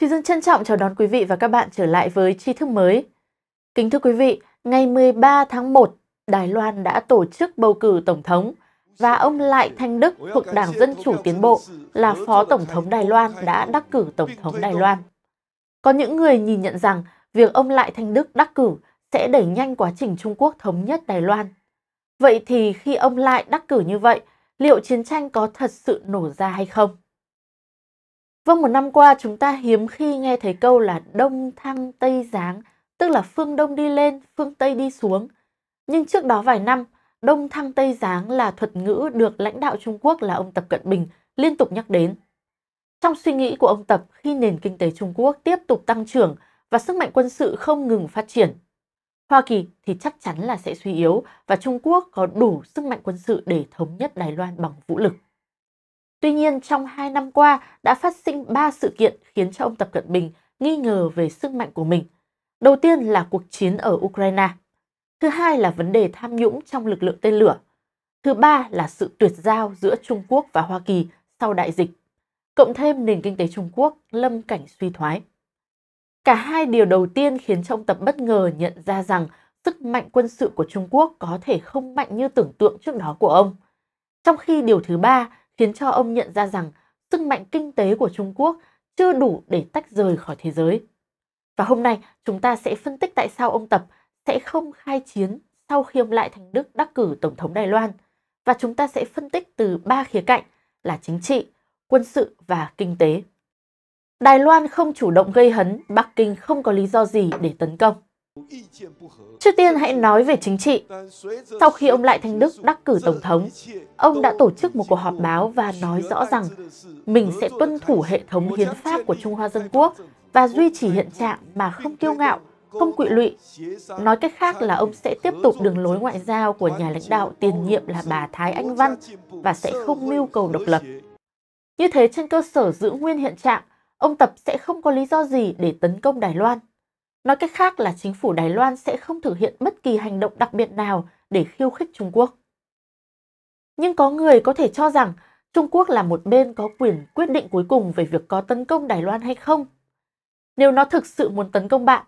Thùy Dương trân trọng chào đón quý vị và các bạn trở lại với tri thức mới. Kính thưa quý vị, ngày 13 tháng 1, Đài Loan đã tổ chức bầu cử Tổng thống và ông Lại Thanh Đức thuộc Đảng Dân Chủ Tiến Bộ là Phó Tổng thống Đài Loan đã đắc cử Tổng thống Đài Loan. Có những người nhìn nhận rằng việc ông Lại Thanh Đức đắc cử sẽ đẩy nhanh quá trình Trung Quốc thống nhất Đài Loan. Vậy thì khi ông Lại đắc cử như vậy, liệu chiến tranh có thật sự nổ ra hay không? Vâng, một năm qua chúng ta hiếm khi nghe thấy câu là Đông Thăng Tây Giáng, tức là phương Đông đi lên, phương Tây đi xuống. Nhưng trước đó vài năm, Đông Thăng Tây Giáng là thuật ngữ được lãnh đạo Trung Quốc là ông Tập Cận Bình liên tục nhắc đến. Trong suy nghĩ của ông Tập khi nền kinh tế Trung Quốc tiếp tục tăng trưởng và sức mạnh quân sự không ngừng phát triển, Hoa Kỳ thì chắc chắn là sẽ suy yếu và Trung Quốc có đủ sức mạnh quân sự để thống nhất Đài Loan bằng vũ lực. Tuy nhiên, trong hai năm qua đã phát sinh ba sự kiện khiến cho ông Tập Cận Bình nghi ngờ về sức mạnh của mình. Đầu tiên là cuộc chiến ở Ukraine. Thứ hai là vấn đề tham nhũng trong lực lượng tên lửa. Thứ ba là sự tuyệt giao giữa Trung Quốc và Hoa Kỳ sau đại dịch. Cộng thêm nền kinh tế Trung Quốc lâm cảnh suy thoái. Cả hai điều đầu tiên khiến trong tập bất ngờ nhận ra rằng sức mạnh quân sự của Trung Quốc có thể không mạnh như tưởng tượng trước đó của ông. Trong khi điều thứ ba khiến cho ông nhận ra rằng sức mạnh kinh tế của Trung Quốc chưa đủ để tách rời khỏi thế giới. Và hôm nay chúng ta sẽ phân tích tại sao ông Tập sẽ không khai chiến sau khi ông Lại Thành Đức đắc cử Tổng thống Đài Loan. Và chúng ta sẽ phân tích từ ba khía cạnh là chính trị, quân sự và kinh tế. Đài Loan không chủ động gây hấn, Bắc Kinh không có lý do gì để tấn công. Trước tiên hãy nói về chính trị. Sau khi ông Lại Thanh Đức đắc cử Tổng thống, ông đã tổ chức một cuộc họp báo và nói rõ rằng mình sẽ tuân thủ hệ thống hiến pháp của Trung Hoa Dân Quốc và duy trì hiện trạng mà không kiêu ngạo, không quỵ lụy. Nói cách khác là ông sẽ tiếp tục đường lối ngoại giao của nhà lãnh đạo tiền nhiệm là bà Thái Anh Văn và sẽ không mưu cầu độc lập. Như thế trên cơ sở giữ nguyên hiện trạng, ông Tập sẽ không có lý do gì để tấn công Đài Loan. Nói cách khác là chính phủ Đài Loan sẽ không thực hiện bất kỳ hành động đặc biệt nào để khiêu khích Trung Quốc. Nhưng có người có thể cho rằng Trung Quốc là một bên có quyền quyết định cuối cùng về việc có tấn công Đài Loan hay không. Nếu nó thực sự muốn tấn công bạn,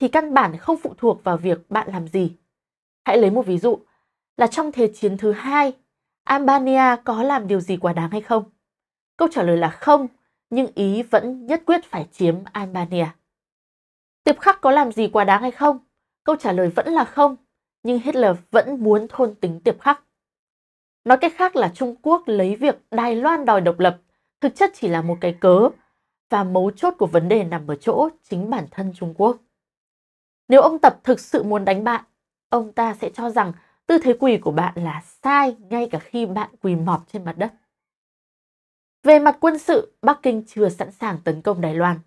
thì căn bản không phụ thuộc vào việc bạn làm gì. Hãy lấy một ví dụ là trong Thế chiến thứ hai, Albania có làm điều gì quá đáng hay không? Câu trả lời là không, nhưng Ý vẫn nhất quyết phải chiếm Albania. Tiệp khắc có làm gì quá đáng hay không? Câu trả lời vẫn là không, nhưng Hitler vẫn muốn thôn tính tiệp khắc. Nói cách khác là Trung Quốc lấy việc Đài Loan đòi độc lập thực chất chỉ là một cái cớ và mấu chốt của vấn đề nằm ở chỗ chính bản thân Trung Quốc. Nếu ông Tập thực sự muốn đánh bạn, ông ta sẽ cho rằng tư thế quỳ của bạn là sai ngay cả khi bạn quỳ mọp trên mặt đất. Về mặt quân sự, Bắc Kinh chưa sẵn sàng tấn công Đài Loan.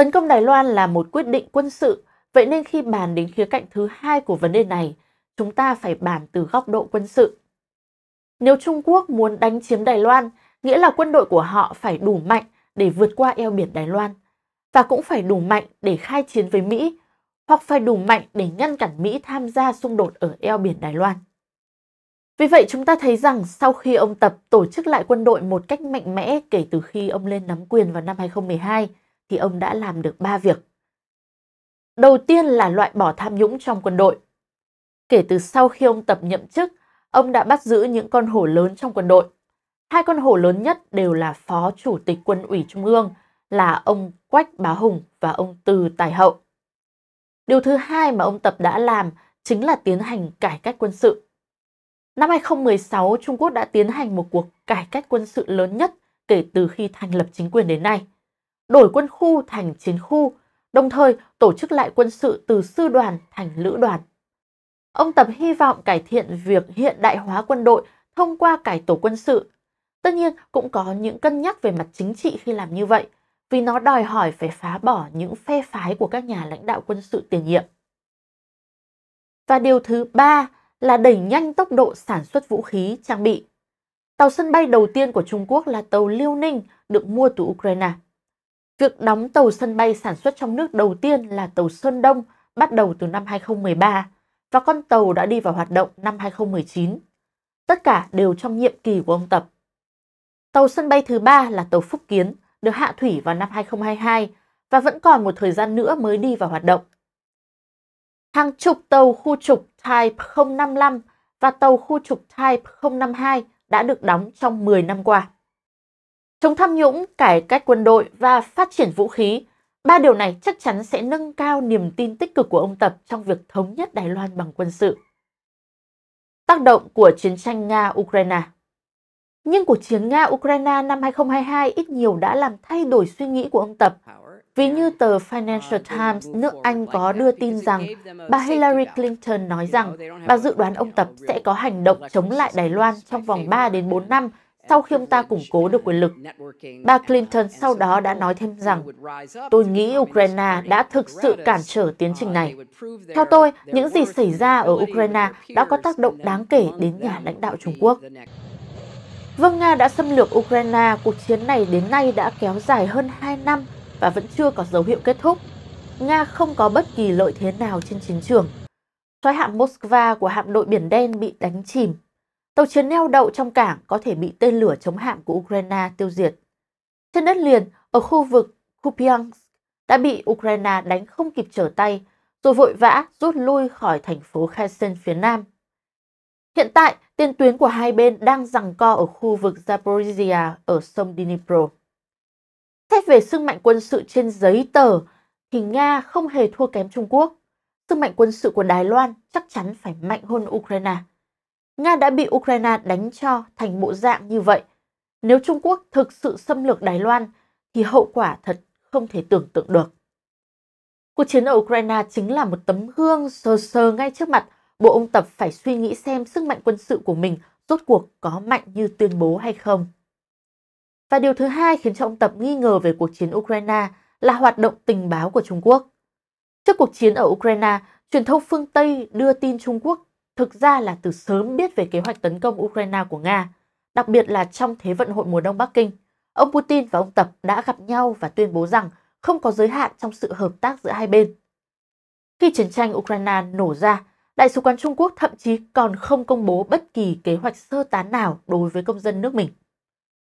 Tấn công Đài Loan là một quyết định quân sự, vậy nên khi bàn đến khía cạnh thứ hai của vấn đề này, chúng ta phải bàn từ góc độ quân sự. Nếu Trung Quốc muốn đánh chiếm Đài Loan, nghĩa là quân đội của họ phải đủ mạnh để vượt qua eo biển Đài Loan và cũng phải đủ mạnh để khai chiến với Mỹ hoặc phải đủ mạnh để ngăn cản Mỹ tham gia xung đột ở eo biển Đài Loan. Vì vậy chúng ta thấy rằng sau khi ông Tập tổ chức lại quân đội một cách mạnh mẽ kể từ khi ông lên nắm quyền vào năm 2012, thì ông đã làm được ba việc. Đầu tiên là loại bỏ tham nhũng trong quân đội. Kể từ sau khi ông tập nhậm chức, ông đã bắt giữ những con hổ lớn trong quân đội. Hai con hổ lớn nhất đều là Phó Chủ tịch Quân ủy Trung ương là ông Quách Bá Hùng và ông Từ Tài Hậu. Điều thứ hai mà ông Tập đã làm chính là tiến hành cải cách quân sự. Năm 2016, Trung Quốc đã tiến hành một cuộc cải cách quân sự lớn nhất kể từ khi thành lập chính quyền đến nay – đổi quân khu thành chiến khu, đồng thời tổ chức lại quân sự từ sư đoàn thành lữ đoàn. Ông Tập hy vọng cải thiện việc hiện đại hóa quân đội thông qua cải tổ quân sự. Tất nhiên cũng có những cân nhắc về mặt chính trị khi làm như vậy, vì nó đòi hỏi phải phá bỏ những phe phái của các nhà lãnh đạo quân sự tiền nhiệm. Và điều thứ ba là đẩy nhanh tốc độ sản xuất vũ khí, trang bị. Tàu sân bay đầu tiên của Trung Quốc là tàu Liêu Ninh được mua từ Ukraine. Việc đóng tàu sân bay sản xuất trong nước đầu tiên là tàu Sơn Đông bắt đầu từ năm 2013 và con tàu đã đi vào hoạt động năm 2019. Tất cả đều trong nhiệm kỳ của ông Tập. Tàu sân bay thứ ba là tàu Phúc Kiến được hạ thủy vào năm 2022 và vẫn còn một thời gian nữa mới đi vào hoạt động. Hàng chục tàu khu trục Type 055 và tàu khu trục Type 052 đã được đóng trong 10 năm qua chống tham nhũng, cải cách quân đội và phát triển vũ khí. Ba điều này chắc chắn sẽ nâng cao niềm tin tích cực của ông Tập trong việc thống nhất Đài Loan bằng quân sự. Tác động của chiến tranh Nga-Ukraine Nhưng cuộc chiến Nga-Ukraine năm 2022 ít nhiều đã làm thay đổi suy nghĩ của ông Tập. Ví như tờ Financial Times nước Anh có đưa tin rằng bà Hillary Clinton nói rằng bà dự đoán ông Tập sẽ có hành động chống lại Đài Loan trong vòng 3 đến 4 năm sau khi ông ta củng cố được quyền lực, bà Clinton sau đó đã nói thêm rằng, tôi nghĩ Ukraine đã thực sự cản trở tiến trình này. Theo tôi, những gì xảy ra ở Ukraine đã có tác động đáng kể đến nhà lãnh đạo Trung Quốc. Vâng, Nga đã xâm lược Ukraine, cuộc chiến này đến nay đã kéo dài hơn 2 năm và vẫn chưa có dấu hiệu kết thúc. Nga không có bất kỳ lợi thế nào trên chiến trường. Xoáy hạm Moskva của hạm đội Biển Đen bị đánh chìm Tàu chiến neo đậu trong cảng có thể bị tên lửa chống hạm của Ukraine tiêu diệt. Trên đất liền, ở khu vực Kupiansk đã bị Ukraine đánh không kịp trở tay, rồi vội vã rút lui khỏi thành phố Kherson phía nam. Hiện tại, tiền tuyến của hai bên đang giằng co ở khu vực Zaporizhia ở sông Dnipro. Xét về sức mạnh quân sự trên giấy tờ, thì Nga không hề thua kém Trung Quốc. Sức mạnh quân sự của Đài Loan chắc chắn phải mạnh hơn Ukraine. Nga đã bị Ukraine đánh cho thành bộ dạng như vậy. Nếu Trung Quốc thực sự xâm lược Đài Loan thì hậu quả thật không thể tưởng tượng được. Cuộc chiến ở Ukraine chính là một tấm gương sờ sờ ngay trước mặt bộ ông Tập phải suy nghĩ xem sức mạnh quân sự của mình rốt cuộc có mạnh như tuyên bố hay không. Và điều thứ hai khiến cho ông Tập nghi ngờ về cuộc chiến Ukraine là hoạt động tình báo của Trung Quốc. Trước cuộc chiến ở Ukraine, truyền thông phương Tây đưa tin Trung Quốc thực ra là từ sớm biết về kế hoạch tấn công Ukraine của Nga, đặc biệt là trong Thế vận hội mùa đông Bắc Kinh. Ông Putin và ông Tập đã gặp nhau và tuyên bố rằng không có giới hạn trong sự hợp tác giữa hai bên. Khi chiến tranh Ukraine nổ ra, Đại sứ quán Trung Quốc thậm chí còn không công bố bất kỳ kế hoạch sơ tán nào đối với công dân nước mình.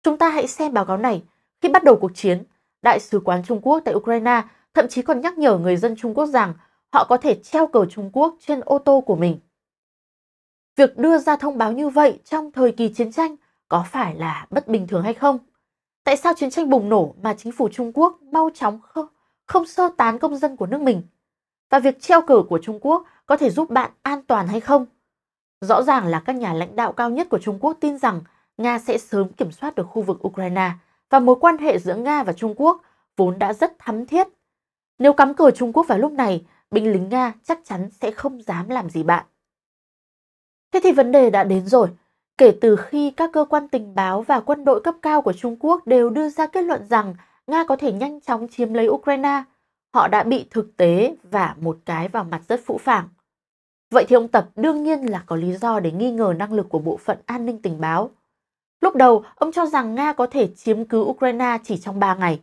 Chúng ta hãy xem báo cáo này. Khi bắt đầu cuộc chiến, Đại sứ quán Trung Quốc tại Ukraine thậm chí còn nhắc nhở người dân Trung Quốc rằng họ có thể treo cờ Trung Quốc trên ô tô của mình. Việc đưa ra thông báo như vậy trong thời kỳ chiến tranh có phải là bất bình thường hay không? Tại sao chiến tranh bùng nổ mà chính phủ Trung Quốc mau chóng không, không sơ tán công dân của nước mình? Và việc treo cờ của Trung Quốc có thể giúp bạn an toàn hay không? Rõ ràng là các nhà lãnh đạo cao nhất của Trung Quốc tin rằng Nga sẽ sớm kiểm soát được khu vực Ukraine và mối quan hệ giữa Nga và Trung Quốc vốn đã rất thắm thiết. Nếu cắm cờ Trung Quốc vào lúc này, binh lính Nga chắc chắn sẽ không dám làm gì bạn. Thế thì vấn đề đã đến rồi. Kể từ khi các cơ quan tình báo và quân đội cấp cao của Trung Quốc đều đưa ra kết luận rằng Nga có thể nhanh chóng chiếm lấy Ukraine, họ đã bị thực tế và một cái vào mặt rất phũ phàng. Vậy thì ông Tập đương nhiên là có lý do để nghi ngờ năng lực của bộ phận an ninh tình báo. Lúc đầu, ông cho rằng Nga có thể chiếm cứ Ukraine chỉ trong 3 ngày.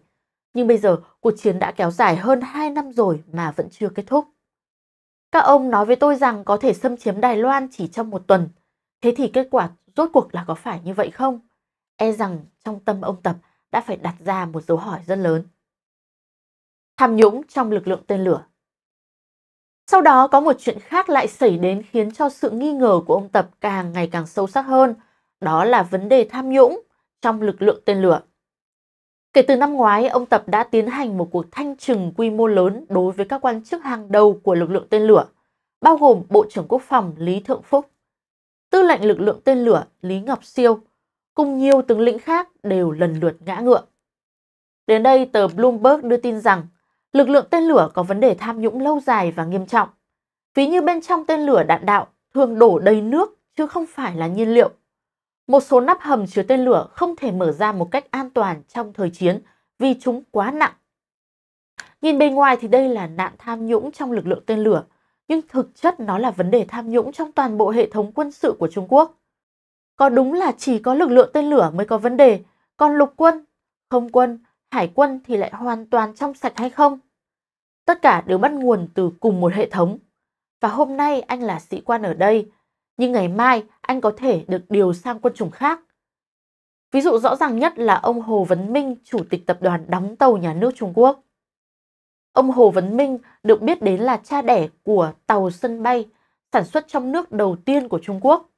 Nhưng bây giờ, cuộc chiến đã kéo dài hơn 2 năm rồi mà vẫn chưa kết thúc. Các ông nói với tôi rằng có thể xâm chiếm Đài Loan chỉ trong một tuần. Thế thì kết quả rốt cuộc là có phải như vậy không? E rằng trong tâm ông Tập đã phải đặt ra một dấu hỏi rất lớn. Tham nhũng trong lực lượng tên lửa Sau đó có một chuyện khác lại xảy đến khiến cho sự nghi ngờ của ông Tập càng ngày càng sâu sắc hơn. Đó là vấn đề tham nhũng trong lực lượng tên lửa. Kể từ năm ngoái, ông Tập đã tiến hành một cuộc thanh trừng quy mô lớn đối với các quan chức hàng đầu của lực lượng tên lửa, bao gồm Bộ trưởng Quốc phòng Lý Thượng Phúc, Tư lệnh lực lượng tên lửa Lý Ngọc Siêu, cùng nhiều tướng lĩnh khác đều lần lượt ngã ngựa. Đến đây, tờ Bloomberg đưa tin rằng lực lượng tên lửa có vấn đề tham nhũng lâu dài và nghiêm trọng. Ví như bên trong tên lửa đạn đạo thường đổ đầy nước chứ không phải là nhiên liệu một số nắp hầm chứa tên lửa không thể mở ra một cách an toàn trong thời chiến vì chúng quá nặng. Nhìn bên ngoài thì đây là nạn tham nhũng trong lực lượng tên lửa, nhưng thực chất nó là vấn đề tham nhũng trong toàn bộ hệ thống quân sự của Trung Quốc. Có đúng là chỉ có lực lượng tên lửa mới có vấn đề, còn lục quân, không quân, hải quân thì lại hoàn toàn trong sạch hay không? Tất cả đều bắt nguồn từ cùng một hệ thống. Và hôm nay anh là sĩ quan ở đây nhưng ngày mai anh có thể được điều sang quân chủng khác. Ví dụ rõ ràng nhất là ông Hồ Vấn Minh, chủ tịch tập đoàn đóng tàu nhà nước Trung Quốc. Ông Hồ Vấn Minh được biết đến là cha đẻ của tàu sân bay sản xuất trong nước đầu tiên của Trung Quốc.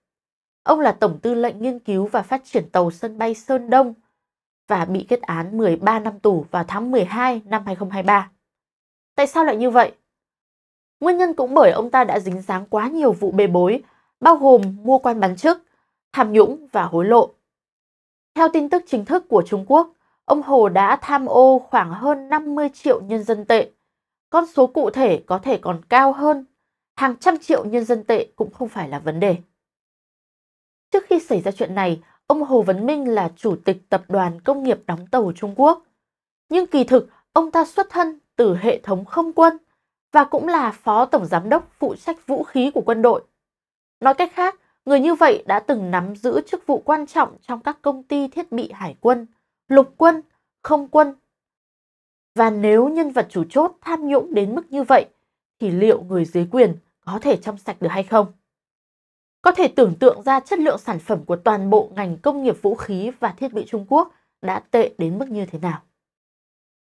Ông là tổng tư lệnh nghiên cứu và phát triển tàu sân bay Sơn Đông và bị kết án 13 năm tù vào tháng 12 năm 2023. Tại sao lại như vậy? Nguyên nhân cũng bởi ông ta đã dính dáng quá nhiều vụ bê bối bao gồm mua quan bán chức, tham nhũng và hối lộ. Theo tin tức chính thức của Trung Quốc, ông Hồ đã tham ô khoảng hơn 50 triệu nhân dân tệ. Con số cụ thể có thể còn cao hơn, hàng trăm triệu nhân dân tệ cũng không phải là vấn đề. Trước khi xảy ra chuyện này, ông Hồ Vấn Minh là chủ tịch tập đoàn công nghiệp đóng tàu Trung Quốc. Nhưng kỳ thực, ông ta xuất thân từ hệ thống không quân và cũng là phó tổng giám đốc phụ trách vũ khí của quân đội Nói cách khác, người như vậy đã từng nắm giữ chức vụ quan trọng trong các công ty thiết bị hải quân, lục quân, không quân. Và nếu nhân vật chủ chốt tham nhũng đến mức như vậy, thì liệu người dưới quyền có thể trong sạch được hay không? Có thể tưởng tượng ra chất lượng sản phẩm của toàn bộ ngành công nghiệp vũ khí và thiết bị Trung Quốc đã tệ đến mức như thế nào.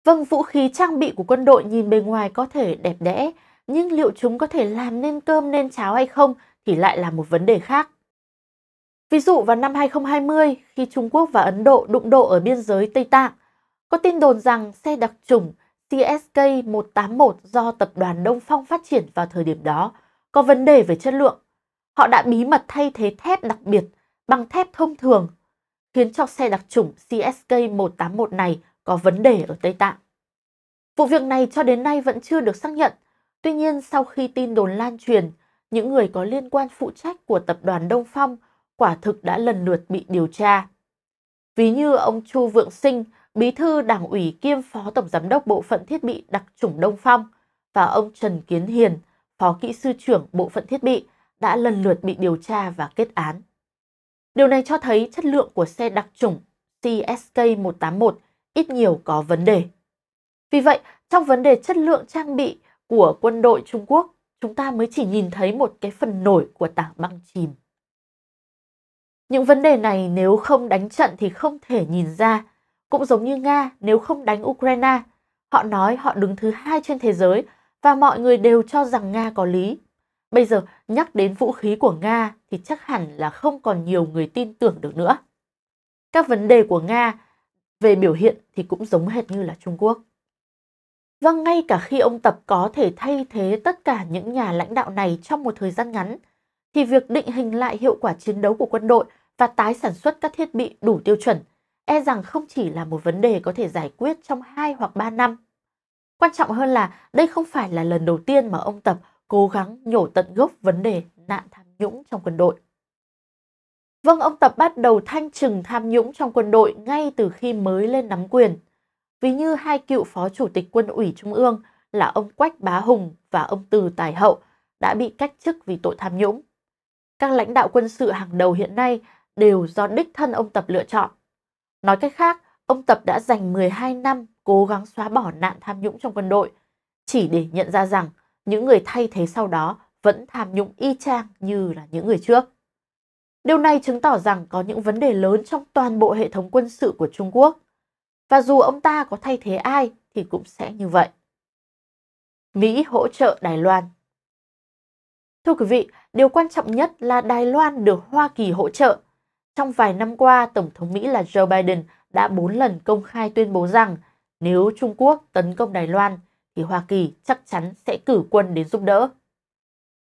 Vâng, vũ khí trang bị của quân đội nhìn bề ngoài có thể đẹp đẽ, nhưng liệu chúng có thể làm nên cơm nên cháo hay không thì lại là một vấn đề khác. Ví dụ vào năm 2020 khi Trung Quốc và Ấn Độ đụng độ ở biên giới Tây Tạng, có tin đồn rằng xe đặc trùng CSK-181 do tập đoàn Đông Phong phát triển vào thời điểm đó có vấn đề về chất lượng. Họ đã bí mật thay thế thép đặc biệt bằng thép thông thường, khiến cho xe đặc trùng CSK-181 này có vấn đề ở Tây Tạng. Vụ việc này cho đến nay vẫn chưa được xác nhận. Tuy nhiên, sau khi tin đồn lan truyền, những người có liên quan phụ trách của tập đoàn Đông Phong quả thực đã lần lượt bị điều tra. Ví như ông Chu Vượng Sinh, bí thư đảng ủy kiêm phó tổng giám đốc bộ phận thiết bị đặc chủng Đông Phong và ông Trần Kiến Hiền, phó kỹ sư trưởng bộ phận thiết bị đã lần lượt bị điều tra và kết án. Điều này cho thấy chất lượng của xe đặc chủng CSK181 ít nhiều có vấn đề. Vì vậy, trong vấn đề chất lượng trang bị của quân đội Trung Quốc, chúng ta mới chỉ nhìn thấy một cái phần nổi của tảng băng chìm. Những vấn đề này nếu không đánh trận thì không thể nhìn ra. Cũng giống như Nga nếu không đánh Ukraine, họ nói họ đứng thứ hai trên thế giới và mọi người đều cho rằng Nga có lý. Bây giờ nhắc đến vũ khí của Nga thì chắc hẳn là không còn nhiều người tin tưởng được nữa. Các vấn đề của Nga về biểu hiện thì cũng giống hệt như là Trung Quốc và vâng, ngay cả khi ông Tập có thể thay thế tất cả những nhà lãnh đạo này trong một thời gian ngắn, thì việc định hình lại hiệu quả chiến đấu của quân đội và tái sản xuất các thiết bị đủ tiêu chuẩn e rằng không chỉ là một vấn đề có thể giải quyết trong 2 hoặc 3 năm. Quan trọng hơn là đây không phải là lần đầu tiên mà ông Tập cố gắng nhổ tận gốc vấn đề nạn tham nhũng trong quân đội. Vâng, ông Tập bắt đầu thanh trừng tham nhũng trong quân đội ngay từ khi mới lên nắm quyền – ví như hai cựu phó chủ tịch quân ủy Trung ương là ông Quách Bá Hùng và ông Từ Tài Hậu đã bị cách chức vì tội tham nhũng. Các lãnh đạo quân sự hàng đầu hiện nay đều do đích thân ông Tập lựa chọn. Nói cách khác, ông Tập đã dành 12 năm cố gắng xóa bỏ nạn tham nhũng trong quân đội, chỉ để nhận ra rằng những người thay thế sau đó vẫn tham nhũng y chang như là những người trước. Điều này chứng tỏ rằng có những vấn đề lớn trong toàn bộ hệ thống quân sự của Trung Quốc – và dù ông ta có thay thế ai thì cũng sẽ như vậy. Mỹ hỗ trợ Đài Loan Thưa quý vị, điều quan trọng nhất là Đài Loan được Hoa Kỳ hỗ trợ. Trong vài năm qua, Tổng thống Mỹ là Joe Biden đã bốn lần công khai tuyên bố rằng nếu Trung Quốc tấn công Đài Loan thì Hoa Kỳ chắc chắn sẽ cử quân đến giúp đỡ.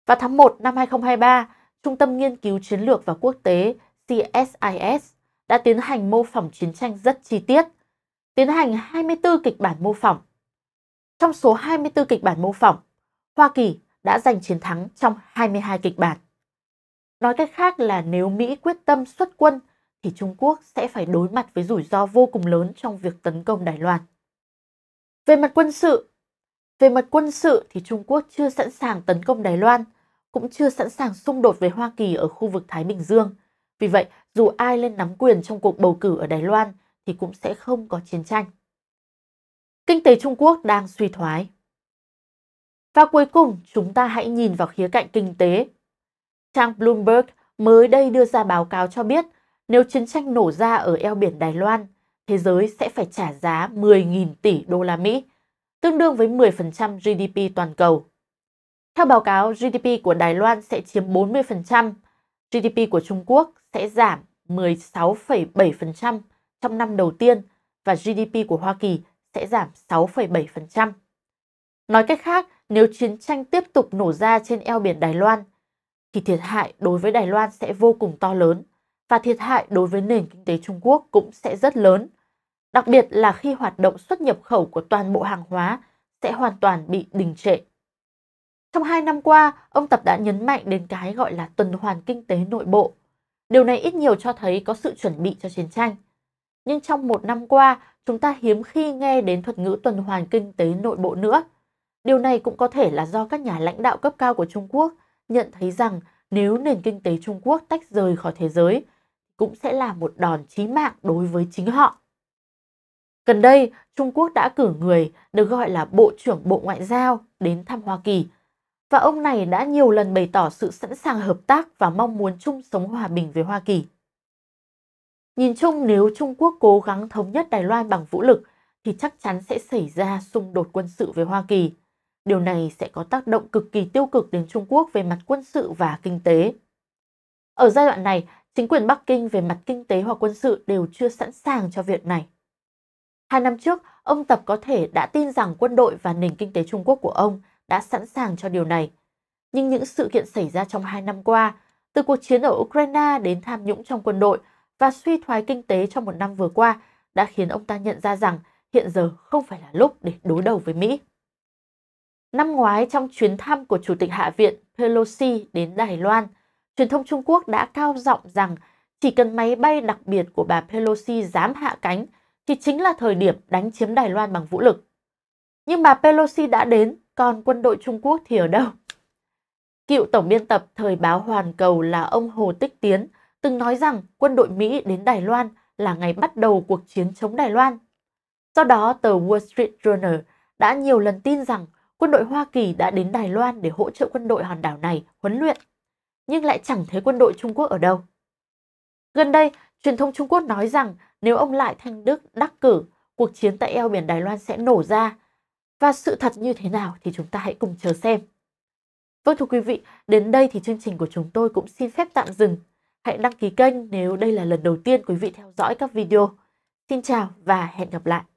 Vào tháng 1 năm 2023, Trung tâm Nghiên cứu Chiến lược và Quốc tế CSIS đã tiến hành mô phỏng chiến tranh rất chi tiết – tiến hành 24 kịch bản mô phỏng. Trong số 24 kịch bản mô phỏng, Hoa Kỳ đã giành chiến thắng trong 22 kịch bản. Nói cách khác là nếu Mỹ quyết tâm xuất quân thì Trung Quốc sẽ phải đối mặt với rủi ro vô cùng lớn trong việc tấn công Đài Loan. Về mặt quân sự, về mặt quân sự thì Trung Quốc chưa sẵn sàng tấn công Đài Loan, cũng chưa sẵn sàng xung đột với Hoa Kỳ ở khu vực Thái Bình Dương. Vì vậy, dù ai lên nắm quyền trong cuộc bầu cử ở Đài Loan thì cũng sẽ không có chiến tranh. Kinh tế Trung Quốc đang suy thoái. Và cuối cùng, chúng ta hãy nhìn vào khía cạnh kinh tế. Trang Bloomberg mới đây đưa ra báo cáo cho biết nếu chiến tranh nổ ra ở eo biển Đài Loan, thế giới sẽ phải trả giá 10.000 tỷ đô la Mỹ, tương đương với 10% GDP toàn cầu. Theo báo cáo, GDP của Đài Loan sẽ chiếm 40%, GDP của Trung Quốc sẽ giảm 16,7%, trong năm đầu tiên và GDP của Hoa Kỳ sẽ giảm 6,7%. Nói cách khác, nếu chiến tranh tiếp tục nổ ra trên eo biển Đài Loan, thì thiệt hại đối với Đài Loan sẽ vô cùng to lớn và thiệt hại đối với nền kinh tế Trung Quốc cũng sẽ rất lớn, đặc biệt là khi hoạt động xuất nhập khẩu của toàn bộ hàng hóa sẽ hoàn toàn bị đình trệ. Trong hai năm qua, ông Tập đã nhấn mạnh đến cái gọi là tuần hoàn kinh tế nội bộ. Điều này ít nhiều cho thấy có sự chuẩn bị cho chiến tranh nhưng trong một năm qua, chúng ta hiếm khi nghe đến thuật ngữ tuần hoàn kinh tế nội bộ nữa. Điều này cũng có thể là do các nhà lãnh đạo cấp cao của Trung Quốc nhận thấy rằng nếu nền kinh tế Trung Quốc tách rời khỏi thế giới, cũng sẽ là một đòn chí mạng đối với chính họ. Gần đây, Trung Quốc đã cử người được gọi là Bộ trưởng Bộ Ngoại giao đến thăm Hoa Kỳ. Và ông này đã nhiều lần bày tỏ sự sẵn sàng hợp tác và mong muốn chung sống hòa bình với Hoa Kỳ. Nhìn chung nếu Trung Quốc cố gắng thống nhất Đài Loan bằng vũ lực thì chắc chắn sẽ xảy ra xung đột quân sự với Hoa Kỳ. Điều này sẽ có tác động cực kỳ tiêu cực đến Trung Quốc về mặt quân sự và kinh tế. Ở giai đoạn này, chính quyền Bắc Kinh về mặt kinh tế hoặc quân sự đều chưa sẵn sàng cho việc này. Hai năm trước, ông Tập có thể đã tin rằng quân đội và nền kinh tế Trung Quốc của ông đã sẵn sàng cho điều này. Nhưng những sự kiện xảy ra trong hai năm qua, từ cuộc chiến ở Ukraine đến tham nhũng trong quân đội – và suy thoái kinh tế trong một năm vừa qua đã khiến ông ta nhận ra rằng hiện giờ không phải là lúc để đối đầu với Mỹ. Năm ngoái trong chuyến thăm của Chủ tịch Hạ viện Pelosi đến Đài Loan, truyền thông Trung Quốc đã cao giọng rằng chỉ cần máy bay đặc biệt của bà Pelosi dám hạ cánh thì chính là thời điểm đánh chiếm Đài Loan bằng vũ lực. Nhưng bà Pelosi đã đến, còn quân đội Trung Quốc thì ở đâu? Cựu tổng biên tập thời báo Hoàn Cầu là ông Hồ Tích Tiến – từng nói rằng quân đội Mỹ đến Đài Loan là ngày bắt đầu cuộc chiến chống Đài Loan. Do đó, tờ Wall Street Journal đã nhiều lần tin rằng quân đội Hoa Kỳ đã đến Đài Loan để hỗ trợ quân đội hòn đảo này huấn luyện, nhưng lại chẳng thấy quân đội Trung Quốc ở đâu. Gần đây, truyền thông Trung Quốc nói rằng nếu ông Lại Thanh Đức đắc cử, cuộc chiến tại eo biển Đài Loan sẽ nổ ra. Và sự thật như thế nào thì chúng ta hãy cùng chờ xem. Vâng thưa quý vị, đến đây thì chương trình của chúng tôi cũng xin phép tạm dừng. Hãy đăng ký kênh nếu đây là lần đầu tiên quý vị theo dõi các video. Xin chào và hẹn gặp lại!